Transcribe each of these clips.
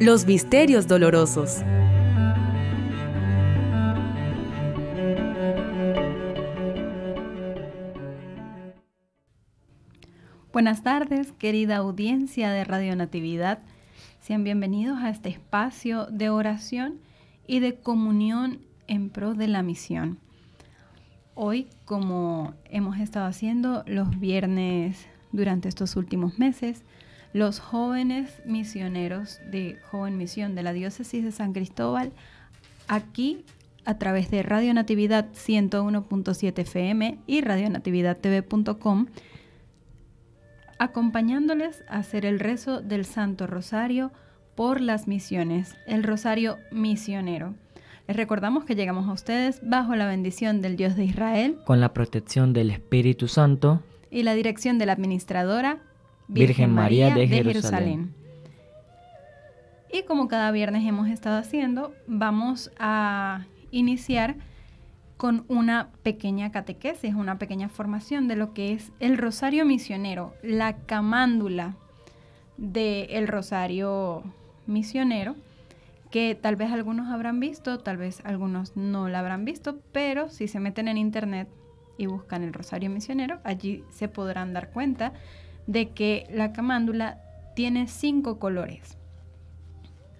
los misterios dolorosos. Buenas tardes, querida audiencia de Radio Natividad. Sean bienvenidos a este espacio de oración y de comunión en pro de la misión. Hoy, como hemos estado haciendo los viernes durante estos últimos meses, los jóvenes misioneros de Joven Misión de la Diócesis de San Cristóbal aquí a través de Radio Natividad 101.7 FM y Radio TV.com, acompañándoles a hacer el rezo del Santo Rosario por las misiones, el Rosario Misionero. Les recordamos que llegamos a ustedes bajo la bendición del Dios de Israel, con la protección del Espíritu Santo y la dirección de la administradora Virgen María de, Jerusalén. Y como cada viernes hemos estado haciendo, vamos a iniciar con una pequeña catequesis, una pequeña formación de lo que es el rosario misionero, la camándula del rosario misionero, que tal vez algunos habrán visto, tal vez algunos no la habrán visto, pero si se meten en internet y buscan el rosario misionero, allí se podrán dar cuenta de que la camándula tiene cinco colores.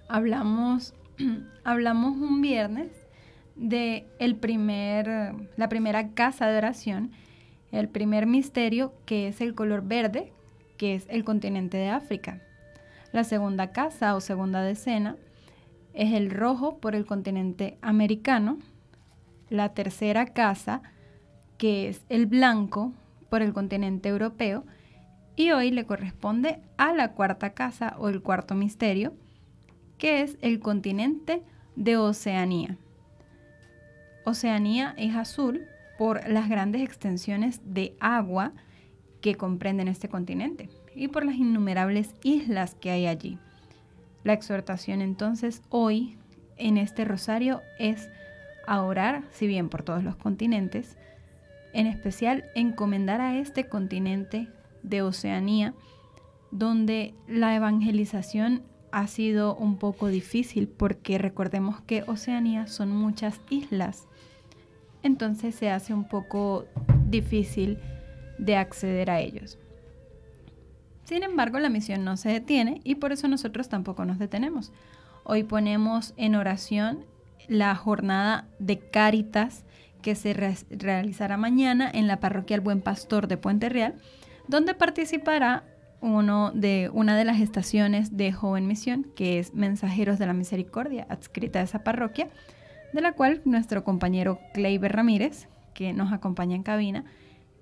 Hablamos, hablamos un viernes de la primera casa de oración, el primer misterio que es el color verde, que es el continente de África. La segunda casa o segunda decena es el rojo por el continente americano. La tercera casa, que es el blanco por el continente europeo y hoy le corresponde a la cuarta casa o el cuarto misterio, que es el continente de Oceanía. Oceanía es azul por las grandes extensiones de agua que comprenden este continente y por las innumerables islas que hay allí. La exhortación entonces hoy en este rosario es a orar, si bien por todos los continentes, en especial encomendar a este continente de Oceanía, donde la evangelización ha sido un poco difícil porque recordemos que Oceanía son muchas islas. Entonces se hace un poco difícil de acceder a ellos. Sin embargo, la misión no se detiene y por eso nosotros tampoco nos detenemos. Hoy ponemos en oración la jornada de Cáritas que se realizará mañana en la parroquia El Buen Pastor de Puente Real donde participará uno de una de las estaciones de Joven Misión, que es Mensajeros de la Misericordia, adscrita a esa parroquia, de la cual nuestro compañero Kleiber Ramírez, que nos acompaña en cabina,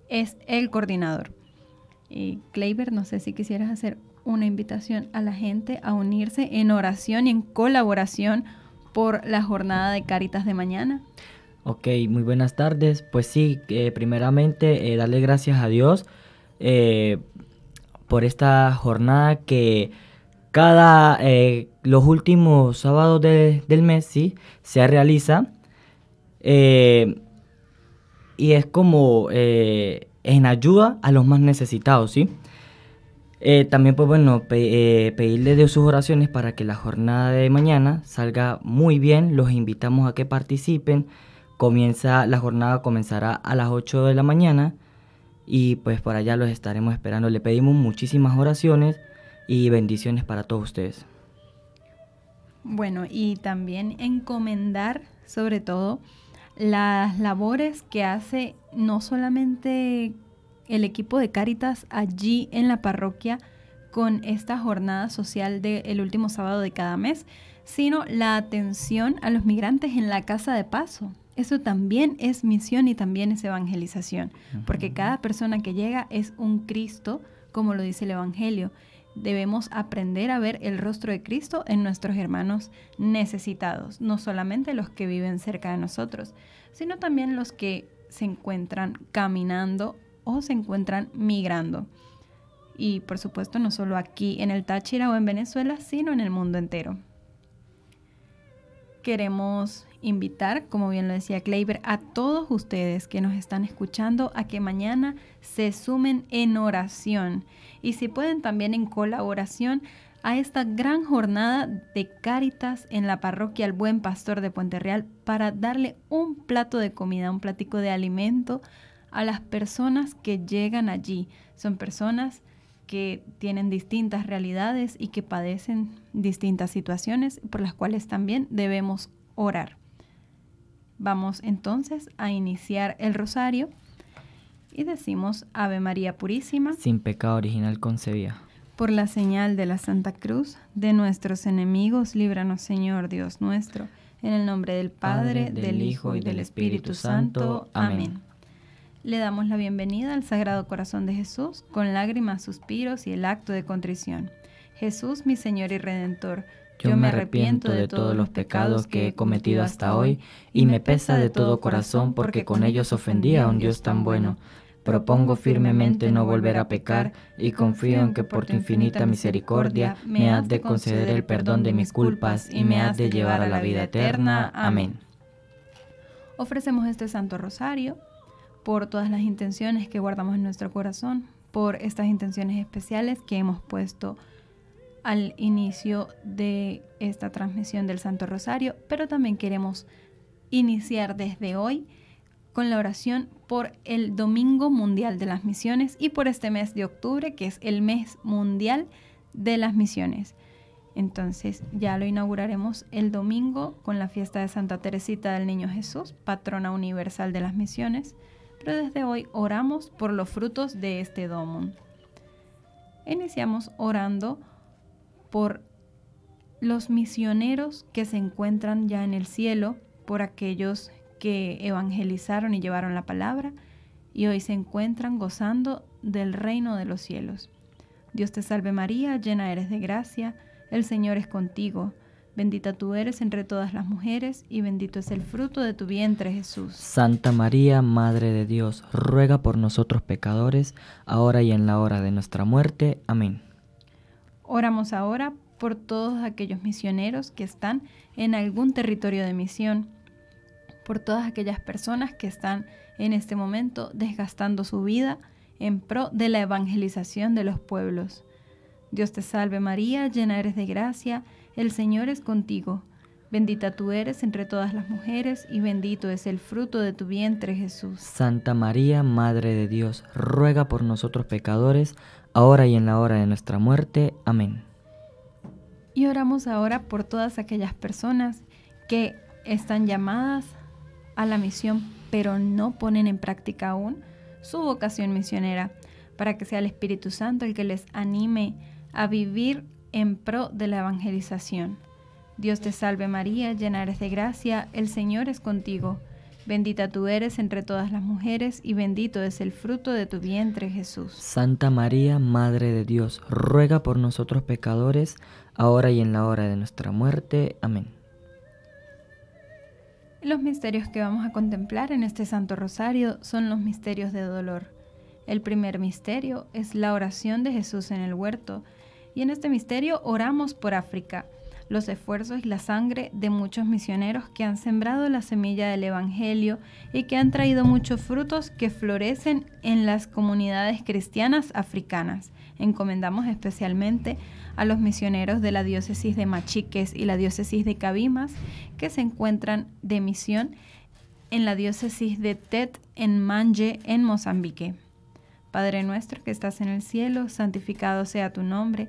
es el coordinador. Y Kleiber, no sé si quisieras hacer una invitación a la gente a unirse en oración y en colaboración por la jornada de Caritas de mañana. Ok, muy buenas tardes. Pues sí, eh, primeramente eh, darle gracias a Dios eh, por esta jornada que cada eh, los últimos sábados del mes se realiza eh, y es como en ayuda a los más necesitados, ¿sí? también, pues bueno, pedirle de sus oraciones para que la jornada de mañana salga muy bien. Los invitamos a que participen. Comienza, la jornada comenzará a las 8 de la mañana y pues por allá los estaremos esperando. Le pedimos muchísimas oraciones y bendiciones para todos ustedes. Bueno, y también encomendar sobre todo las labores que hace no solamente el equipo de Cáritas allí en la parroquia con esta jornada social del último sábado de cada mes, sino la atención a los migrantes en la Casa de Paso. Eso también es misión y también es evangelización, porque cada persona que llega es un Cristo, como lo dice el Evangelio. Debemos aprender a ver el rostro de Cristo en nuestros hermanos necesitados, no solamente los que viven cerca de nosotros, sino también los que se encuentran caminando o se encuentran migrando. Y por supuesto no solo aquí en el Táchira o en Venezuela, sino en el mundo entero. Queremos invitar, como bien lo decía Kleiber, a todos ustedes que nos están escuchando a que mañana se sumen en oración y si pueden también en colaboración a esta gran jornada de Cáritas en la parroquia El Buen Pastor de Puente Real para darle un plato de comida, un platico de alimento a las personas que llegan allí. Son personas que tienen distintas realidades y que padecen distintas situaciones por las cuales también debemos orar. Vamos entonces a iniciar el rosario y decimos Ave María Purísima. Sin pecado original concebida. Por la señal de la Santa Cruz, de nuestros enemigos, líbranos Señor Dios nuestro, en el nombre del Padre, del, Hijo y del Espíritu, Espíritu Santo. Amén. Le damos la bienvenida al Sagrado Corazón de Jesús con lágrimas, suspiros y el acto de contrición. Jesús, mi Señor y Redentor, yo me arrepiento de todos los pecados que he cometido hasta hoy y me pesa de todo corazón porque con ellos ofendí a un Dios tan bueno. Propongo firmemente no volver a pecar y confío en que por tu infinita misericordia me has de conceder el perdón de mis culpas y me has de llevar a la vida eterna. Amén. Ofrecemos este Santo Rosario por todas las intenciones que guardamos en nuestro corazón, por estas intenciones especiales que hemos puesto en al inicio de esta transmisión del Santo Rosario, pero también queremos iniciar desde hoy con la oración por el Domingo Mundial de las Misiones y por este mes de octubre, que es el mes mundial de las misiones. Entonces ya lo inauguraremos el domingo con la fiesta de Santa Teresita del Niño Jesús, patrona universal de las misiones, pero desde hoy oramos por los frutos de este domo Iniciamos orando por los misioneros que se encuentran ya en el cielo, por aquellos que evangelizaron y llevaron la palabra y hoy se encuentran gozando del reino de los cielos. Dios te salve María, llena eres de gracia, el Señor es contigo. Bendita tú eres entre todas las mujeres, y bendito es el fruto de tu vientre Jesús. Santa María, Madre de Dios, ruega por nosotros pecadores, ahora y en la hora de nuestra muerte. Amén. Oramos ahora por todos aquellos misioneros que están en algún territorio de misión, por todas aquellas personas que están en este momento desgastando su vida en pro de la evangelización de los pueblos. Dios te salve María, llena eres de gracia, el Señor es contigo. Bendita tú eres entre todas las mujeres y bendito es el fruto de tu vientre Jesús. Santa María, Madre de Dios, ruega por nosotros pecadores, ahora y en la hora de nuestra muerte. Amén. Y oramos ahora por todas aquellas personas que están llamadas a la misión, pero no ponen en práctica aún su vocación misionera, para que sea el Espíritu Santo el que les anime a vivir en pro de la evangelización. Dios te salve María, llena eres de gracia, el Señor es contigo. Bendita tú eres entre todas las mujeres y bendito es el fruto de tu vientre Jesús. Santa María, Madre de Dios, ruega por nosotros pecadores, ahora y en la hora de nuestra muerte. Amén. Los misterios que vamos a contemplar en este Santo Rosario son los misterios de dolor. El primer misterio es la oración de Jesús en el huerto, y en este misterio oramos por África los esfuerzos y la sangre de muchos misioneros que han sembrado la semilla del Evangelio y que han traído muchos frutos que florecen en las comunidades cristianas africanas. Encomendamos especialmente a los misioneros de la diócesis de Machiques y la diócesis de Cabimas que se encuentran de misión en la diócesis de Tet en Manje, en Mozambique. Padre nuestro que estás en el cielo, santificado sea tu nombre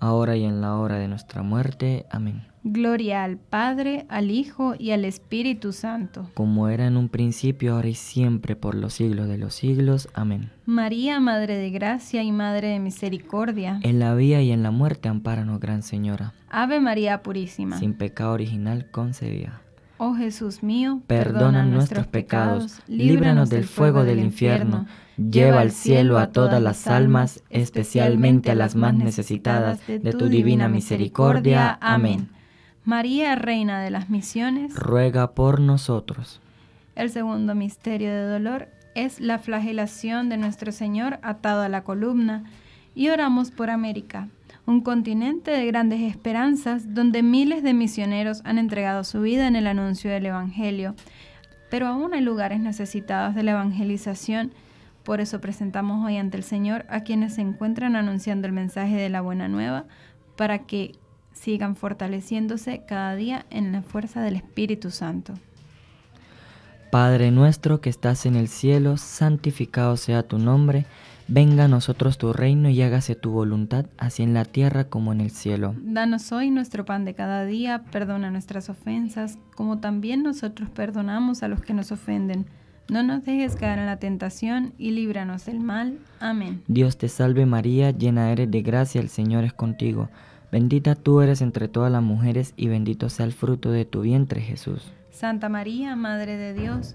ahora y en la hora de nuestra muerte. Amén. Gloria al Padre, al Hijo y al Espíritu Santo. Como era en un principio, ahora y siempre, por los siglos de los siglos. Amén. María, Madre de Gracia y Madre de Misericordia. En la vida y en la muerte, ampáranos, Gran Señora. Ave María Purísima. Sin pecado original concebida. Oh Jesús mío, perdona, nuestros pecados, líbranos del fuego del infierno, lleva al cielo a todas las almas, especialmente a las más necesitadas de tu divina misericordia. Amén. María, Reina de las Misiones, ruega por nosotros. El segundo misterio de dolor es la flagelación de nuestro Señor atado a la columna, y oramos por América un continente de grandes esperanzas donde miles de misioneros han entregado su vida en el anuncio del Evangelio. Pero aún hay lugares necesitados de la evangelización, por eso presentamos hoy ante el Señor a quienes se encuentran anunciando el mensaje de la buena nueva para que sigan fortaleciéndose cada día en la fuerza del Espíritu Santo. Padre nuestro que estás en el cielo, santificado sea tu nombre Venga a nosotros tu reino y hágase tu voluntad, así en la tierra como en el cielo. Danos hoy nuestro pan de cada día, perdona nuestras ofensas, como también nosotros perdonamos a los que nos ofenden. No nos dejes caer en la tentación y líbranos del mal. Amén. Dios te salve María, llena eres de gracia, el Señor es contigo. Bendita tú eres entre todas las mujeres y bendito sea el fruto de tu vientre Jesús. Santa María, Madre de Dios,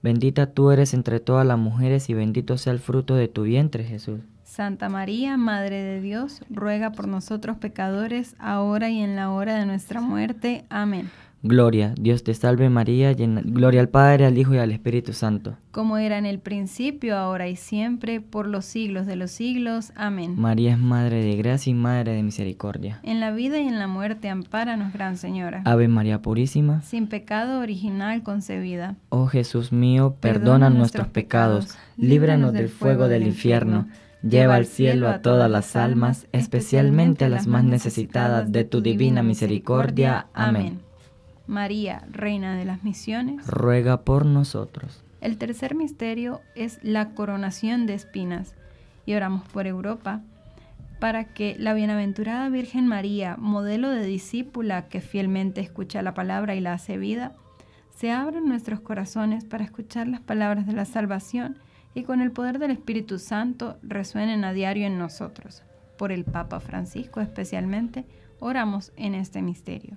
Bendita tú eres entre todas las mujeres y bendito sea el fruto de tu vientre, Jesús. Santa María, Madre de Dios, ruega por nosotros pecadores, ahora y en la hora de nuestra muerte. Amén. Gloria, Dios te salve María, llena, gloria al Padre, al Hijo y al Espíritu Santo. Como era en el principio, ahora y siempre, por los siglos de los siglos. Amén. María es Madre de Gracia y Madre de Misericordia. En la vida y en la muerte, ampáranos, Gran Señora. Ave María Purísima. Sin pecado original concebida. Oh Jesús mío, perdona, nuestros pecados líbranos del fuego del infierno. Lleva al cielo a todas las almas, especialmente a las más necesitadas de tu divina misericordia. Amén. María, Reina de las Misiones, ruega por nosotros. El tercer misterio es la coronación de espinas y oramos por Europa para que la bienaventurada Virgen María, modelo de discípula que fielmente escucha la palabra y la hace vida, se abran nuestros corazones para escuchar las palabras de la salvación y con el poder del Espíritu Santo resuenen a diario en nosotros. Por el Papa Francisco especialmente, oramos en este misterio.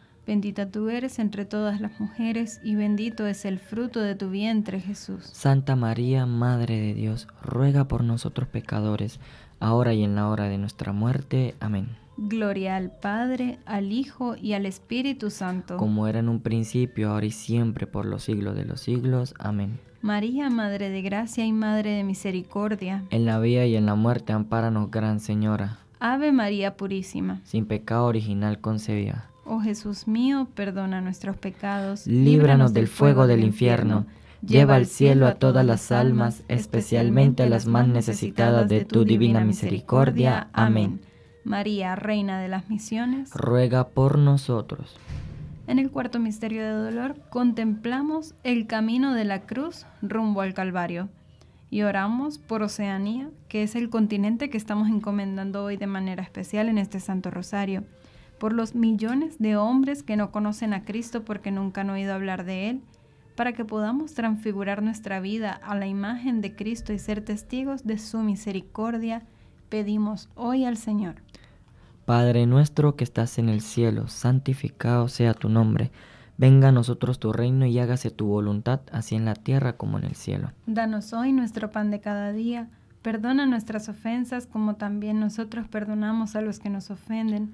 Bendita tú eres entre todas las mujeres y bendito es el fruto de tu vientre, Jesús. Santa María, Madre de Dios, ruega por nosotros pecadores, ahora y en la hora de nuestra muerte. Amén. Gloria al Padre, al Hijo y al Espíritu Santo. Como era en un principio, ahora y siempre, por los siglos de los siglos. Amén. María, Madre de Gracia y Madre de Misericordia. En la vida y en la muerte, ampáranos, Gran Señora. Ave María Purísima. Sin pecado original concebida. Oh Jesús mío, perdona nuestros pecados, líbranos del fuego del infierno, lleva al cielo a todas las almas, especialmente a las más necesitadas de tu divina misericordia. Amén. María, Reina de las Misiones, ruega por nosotros. En el cuarto misterio de dolor contemplamos el camino de la cruz rumbo al Calvario y oramos por Oceanía, que es el continente que estamos encomendando hoy de manera especial en este Santo Rosario por los millones de hombres que no conocen a Cristo porque nunca han oído hablar de Él, para que podamos transfigurar nuestra vida a la imagen de Cristo y ser testigos de su misericordia, pedimos hoy al Señor. Padre nuestro que estás en el cielo, santificado sea tu nombre. Venga a nosotros tu reino y hágase tu voluntad, así en la tierra como en el cielo. Danos hoy nuestro pan de cada día. Perdona nuestras ofensas como también nosotros perdonamos a los que nos ofenden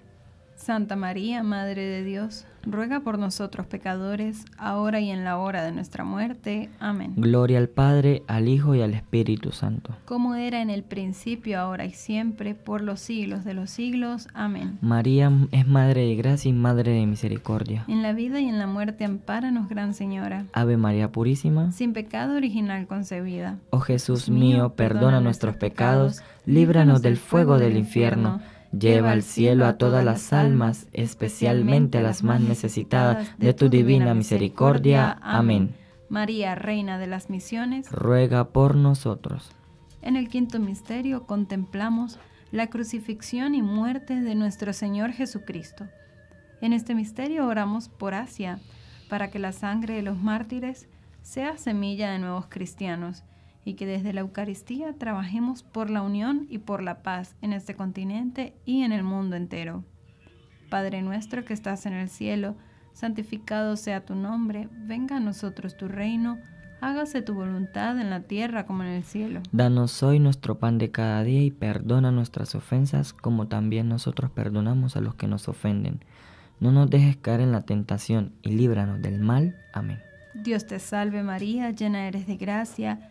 Santa María, Madre de Dios, ruega por nosotros pecadores, ahora y en la hora de nuestra muerte. Amén. Gloria al Padre, al Hijo y al Espíritu Santo. Como era en el principio, ahora y siempre, por los siglos de los siglos. Amén. María es Madre de Gracia y Madre de Misericordia. En la vida y en la muerte, ampáranos, Gran Señora. Ave María Purísima. Sin pecado original concebida. Oh Jesús mío, perdona, nuestros pecados, líbranos del fuego del infierno Lleva al cielo a todas las almas, especialmente a las más necesitadas de tu divina misericordia. Amén. María, Reina de las Misiones, ruega por nosotros. En el quinto misterio contemplamos la crucifixión y muerte de nuestro Señor Jesucristo. En este misterio oramos por Asia, para que la sangre de los mártires sea semilla de nuevos cristianos y que desde la Eucaristía trabajemos por la unión y por la paz en este continente y en el mundo entero. Padre nuestro que estás en el cielo, santificado sea tu nombre, venga a nosotros tu reino, hágase tu voluntad en la tierra como en el cielo. Danos hoy nuestro pan de cada día y perdona nuestras ofensas como también nosotros perdonamos a los que nos ofenden. No nos dejes caer en la tentación y líbranos del mal. Amén. Dios te salve María, llena eres de gracia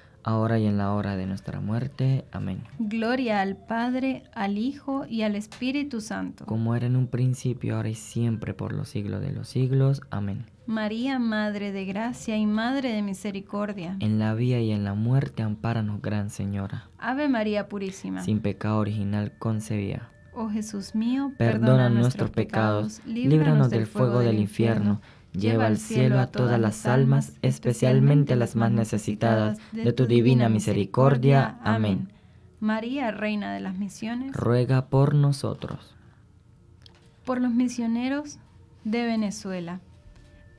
ahora y en la hora de nuestra muerte. Amén. Gloria al Padre, al Hijo y al Espíritu Santo. Como era en un principio, ahora y siempre, por los siglos de los siglos. Amén. María, Madre de Gracia y Madre de Misericordia. En la vida y en la muerte, ampáranos, Gran Señora. Ave María Purísima. Sin pecado original concebida. Oh Jesús mío, perdona, nuestros pecados, líbranos, del, fuego del infierno Lleva al cielo a todas las almas, especialmente a las más necesitadas de tu divina misericordia. Amén. María, Reina de las Misiones, ruega por nosotros. Por los misioneros de Venezuela,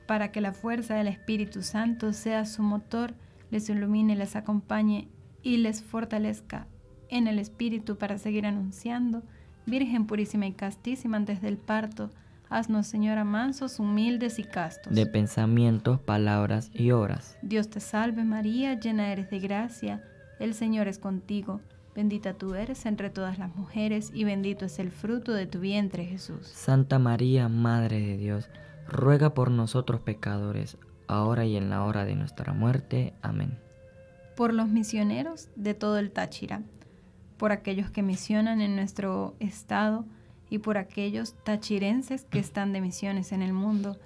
para que la fuerza del Espíritu Santo sea su motor, les ilumine, les acompañe y les fortalezca en el Espíritu para seguir anunciando, Virgen purísima y castísima antes del parto, Haznos, Señora, mansos, humildes y castos. De pensamientos, palabras y obras. Dios te salve María, llena eres de gracia. El Señor es contigo. Bendita tú eres entre todas las mujeres y bendito es el fruto de tu vientre Jesús. Santa María, Madre de Dios, ruega por nosotros pecadores, ahora y en la hora de nuestra muerte. Amén. Por los misioneros de todo el Táchira, por aquellos que misionan en nuestro estado, y por aquellos tachirenses que están de misiones en el mundo.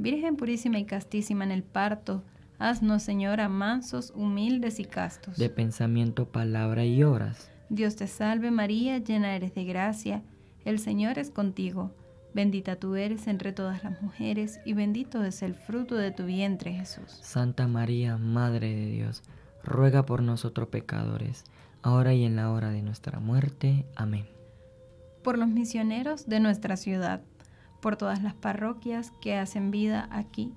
Virgen purísima y castísima en el parto, haznos, Señora, mansos, humildes y castos. De pensamiento, palabra y obras. Dios te salve María, llena eres de gracia, el Señor es contigo. Bendita tú eres entre todas las mujeres, y bendito es el fruto de tu vientre, Jesús. Santa María, Madre de Dios, ruega por nosotros pecadores, ahora y en la hora de nuestra muerte. Amén por los misioneros de nuestra ciudad, por todas las parroquias que hacen vida aquí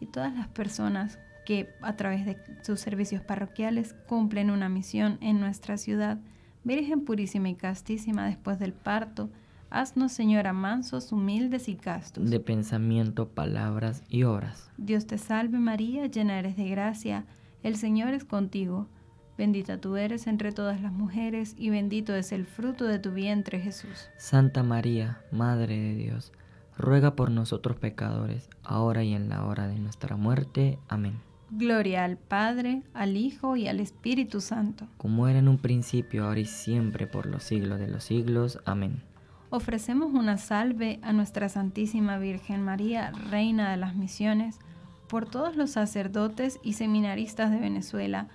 y todas las personas que a través de sus servicios parroquiales cumplen una misión en nuestra ciudad. Virgen purísima y castísima después del parto, haznos, Señora, mansos, humildes y castos. De pensamiento, palabras y obras. Dios te salve María, llena eres de gracia, el Señor es contigo. Bendita tú eres entre todas las mujeres y bendito es el fruto de tu vientre Jesús. Santa María, Madre de Dios, ruega por nosotros pecadores, ahora y en la hora de nuestra muerte. Amén. Gloria al Padre, al Hijo y al Espíritu Santo. Como era en un principio, ahora y siempre, por los siglos de los siglos. Amén. Ofrecemos una salve a nuestra Santísima Virgen María, Reina de las Misiones, por todos los sacerdotes y seminaristas de Venezuela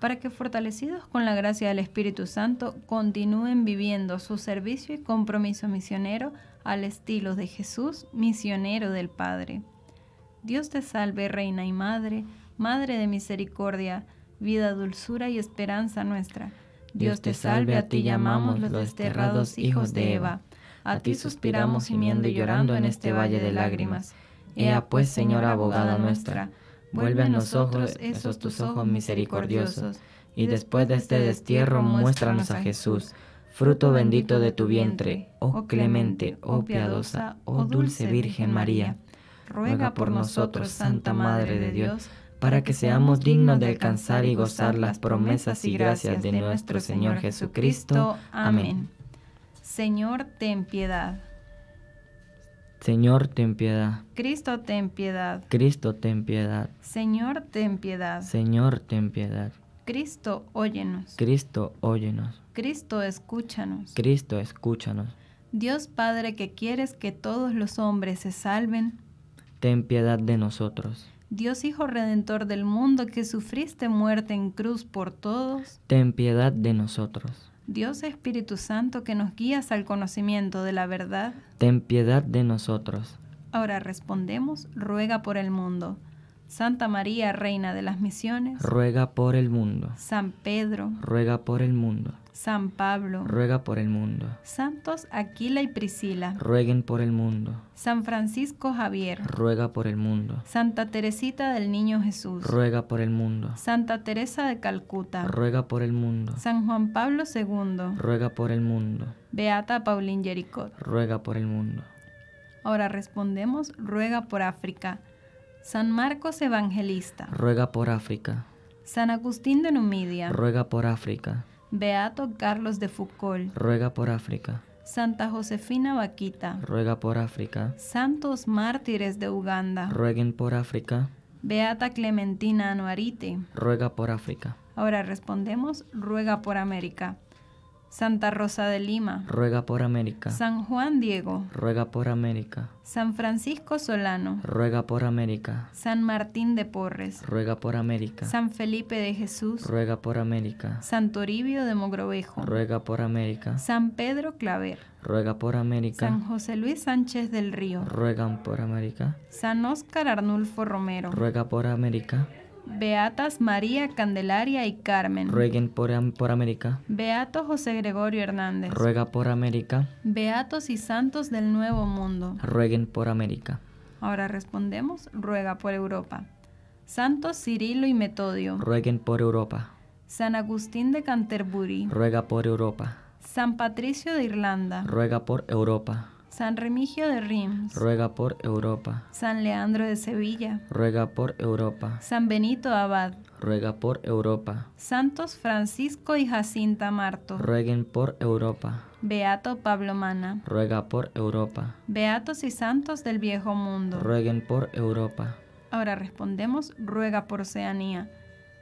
para que fortalecidos con la gracia del Espíritu Santo continúen viviendo su servicio y compromiso misionero al estilo de Jesús, misionero del Padre. Dios te salve, Reina y Madre, Madre de misericordia, vida, dulzura y esperanza nuestra. Dios te salve, a ti llamamos los desterrados hijos de Eva. A ti suspiramos gimiendo y llorando en este, este valle de lágrimas. Ea pues, pues Señora abogada nuestra, Vuelve a ojos esos tus ojos misericordiosos, y después de este, este destierro muéstranos a Jesús, fruto bendito de tu vientre, oh, oh clemente, oh, oh piadosa, oh, oh dulce Virgen María. Ruega por nosotros, Santa Madre de Dios, para que seamos dignos de alcanzar y gozar las promesas y gracias de nuestro Señor Jesucristo. Amén. Señor, ten piedad. Señor, ten piedad. Cristo, ten piedad. Cristo, ten piedad. Señor, ten piedad. Señor, ten piedad. Cristo, óyenos. Cristo, óyenos. Cristo, escúchanos. Cristo, escúchanos. Dios Padre que quieres que todos los hombres se salven, ten piedad de nosotros. Dios Hijo Redentor del mundo que sufriste muerte en cruz por todos, ten piedad de nosotros. Dios Espíritu Santo, que nos guías al conocimiento de la verdad, ten piedad de nosotros. Ahora respondemos, ruega por el mundo. Santa María, Reina de las Misiones, ruega por el mundo. San Pedro, ruega por el mundo. San Pablo, ruega por el mundo. Santos Aquila y Priscila, rueguen por el mundo. San Francisco Javier, ruega por el mundo. Santa Teresita del Niño Jesús, ruega por el mundo. Santa Teresa de Calcuta, ruega por el mundo. San Juan Pablo II, ruega por el mundo. Beata Paulín Jericó. ruega por el mundo. Ahora respondemos, ruega por África. San Marcos Evangelista, ruega por África. San Agustín de Numidia, ruega por África. Beato Carlos de Foucault, ruega por África. Santa Josefina Vaquita, ruega por África. Santos mártires de Uganda, rueguen por África. Beata Clementina Anuariti. ruega por África. Ahora respondemos, ruega por América. Santa Rosa de Lima. Ruega por América. San Juan Diego. Ruega por América. San Francisco Solano. Ruega por América. San Martín de Porres. Ruega por América. San Felipe de Jesús. Ruega por América. San Toribio de Mogrovejo. Ruega por América. San Pedro Claver. Ruega por América. San José Luis Sánchez del Río. Ruegan por América. San Óscar Arnulfo Romero. Ruega por América. Beatas María, Candelaria y Carmen. Rueguen por, por, América. Beato José Gregorio Hernández. Ruega por América. Beatos y santos del Nuevo Mundo. Rueguen por América. Ahora respondemos, ruega por Europa. Santos Cirilo y Metodio. Rueguen por Europa. San Agustín de Canterbury. Ruega por Europa. San Patricio de Irlanda. Ruega por Europa. San Remigio de Reims, ruega por Europa. San Leandro de Sevilla, ruega por Europa. San Benito Abad, ruega por Europa. Santos Francisco y Jacinta Marto, rueguen por Europa. Beato Pablo Mana, ruega por Europa. Beatos y santos del viejo mundo, rueguen por Europa. Ahora respondemos, ruega por Oceanía.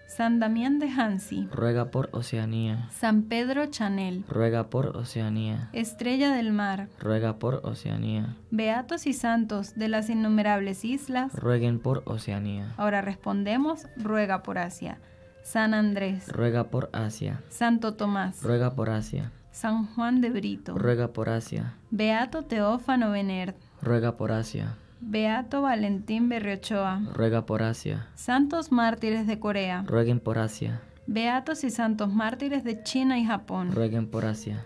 San Damián de Hansi. Ruega por Oceanía. San Pedro Chanel. Ruega por Oceanía. Estrella del Mar. Ruega por Oceanía. Beatos y santos de las innumerables islas. Rueguen por Oceanía. Ahora respondemos, ruega por Asia. San Andrés. Ruega por Asia. Santo Tomás. Ruega por Asia. San Juan de Brito. Ruega por Asia. Beato Teófano Benert. Ruega por Asia. Beato Valentín Berriochoa. Ruega por Asia. Santos mártires de Corea. Rueguen por Asia. Beatos y santos mártires de China y Japón. Rueguen por Asia.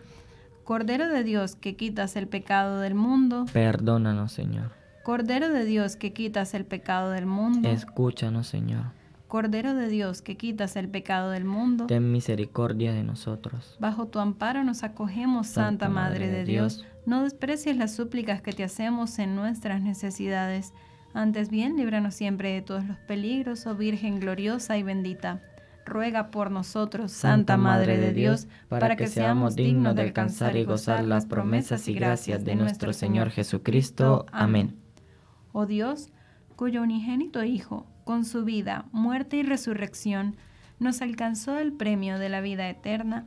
Cordero de Dios que quitas el pecado del mundo. Perdónanos, Señor. Cordero de Dios que quitas el pecado del mundo. Escúchanos, Señor. Cordero de Dios que quitas el pecado del mundo. Ten misericordia de nosotros. Bajo tu amparo nos acogemos, Santa, Madre, de Dios no desprecies las súplicas que te hacemos en nuestras necesidades. Antes bien, líbranos siempre de todos los peligros, oh Virgen gloriosa y bendita. Ruega por nosotros, Santa Madre de Dios, para que seamos dignos de alcanzar y gozar las promesas y gracias de nuestro Señor Jesucristo. Amén. Oh Dios, cuyo unigénito Hijo, con su vida, muerte y resurrección, nos alcanzó el premio de la vida eterna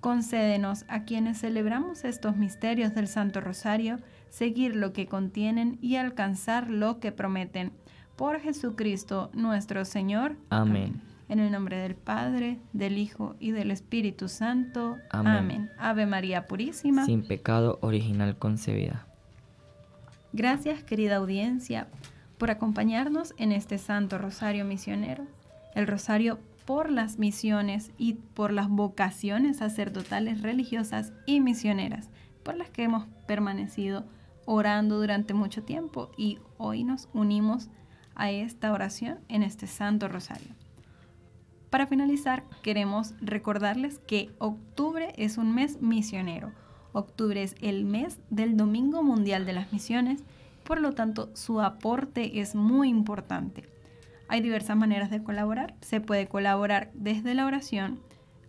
Concédenos a quienes celebramos estos misterios del Santo Rosario, seguir lo que contienen y alcanzar lo que prometen. Por Jesucristo nuestro Señor. Amén. En el nombre del Padre, del Hijo y del Espíritu Santo. Amén. Amén. Ave María Purísima. Sin pecado original concebida. Gracias, querida audiencia, por acompañarnos en este Santo Rosario Misionero, el Rosario por las misiones y por las vocaciones sacerdotales religiosas y misioneras, por las que hemos permanecido orando durante mucho tiempo y hoy nos unimos a esta oración en este Santo Rosario. Para finalizar, queremos recordarles que octubre es un mes misionero. Octubre es el mes del Domingo Mundial de las Misiones, por lo tanto su aporte es muy importante. Hay diversas maneras de colaborar. Se puede colaborar desde la oración,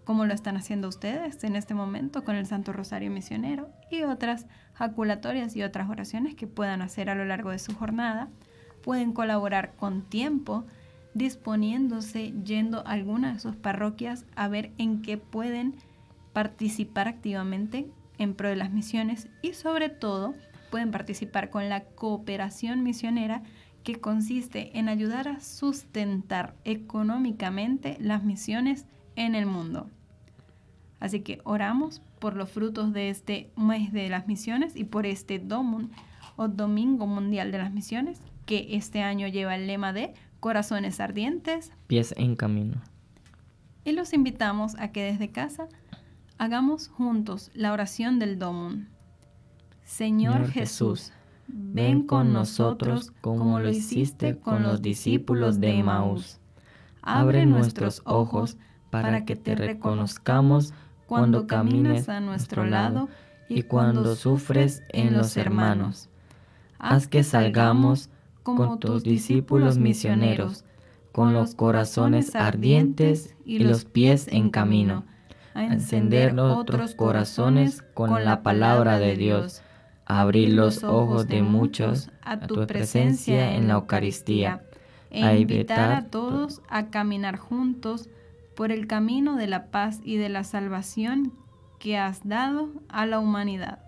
como lo están haciendo ustedes en este momento con el Santo Rosario Misionero y otras jaculatorias y otras oraciones que puedan hacer a lo largo de su jornada. Pueden colaborar con tiempo, disponiéndose, yendo a alguna de sus parroquias a ver en qué pueden participar activamente en pro de las misiones y sobre todo pueden participar con la cooperación misionera que consiste en ayudar a sustentar económicamente las misiones en el mundo. Así que oramos por los frutos de este mes de las misiones y por este domun o Domingo Mundial de las Misiones, que este año lleva el lema de Corazones ardientes, pies en camino. Y los invitamos a que desde casa hagamos juntos la oración del Domun. Señor, Jesús ven con nosotros como lo hiciste con los discípulos de Maús. Abre nuestros ojos para que te reconozcamos cuando camines a nuestro lado y cuando sufres en los hermanos. Haz que salgamos con tus discípulos misioneros, con los corazones ardientes y los pies en camino, a encender otros corazones con la palabra de Dios abrir los ojos de muchos a tu presencia en la Eucaristía, e invitar a todos a caminar juntos por el camino de la paz y de la salvación que has dado a la humanidad.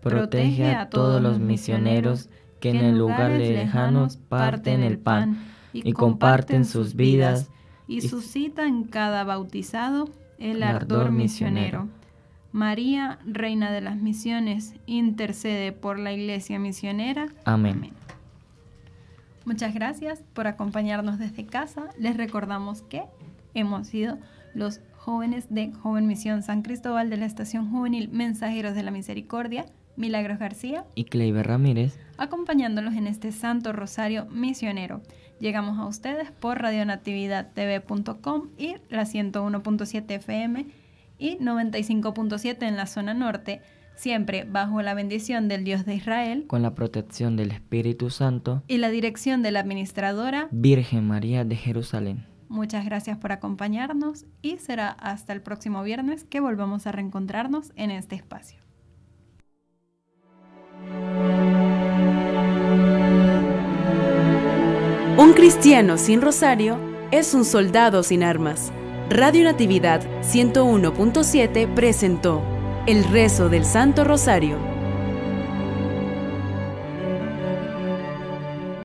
Protege a todos los misioneros que en el lugar de lejanos parten el pan y comparten sus vidas y suscitan cada bautizado el ardor misionero María, Reina de las Misiones, intercede por la Iglesia Misionera. Amén. Muchas gracias por acompañarnos desde casa. Les recordamos que hemos sido los jóvenes de Joven Misión San Cristóbal de la Estación Juvenil Mensajeros de la Misericordia, Milagros García y Cleiber Ramírez, acompañándolos en este Santo Rosario Misionero. Llegamos a ustedes por radionatividadtv.com y la 101.7 FM y 95.7 en la zona norte, siempre bajo la bendición del Dios de Israel, con la protección del Espíritu Santo y la dirección de la administradora Virgen María de Jerusalén. Muchas gracias por acompañarnos y será hasta el próximo viernes que volvamos a reencontrarnos en este espacio. Un cristiano sin rosario es un soldado sin armas. Radio Natividad 101.7 presentó El rezo del Santo Rosario.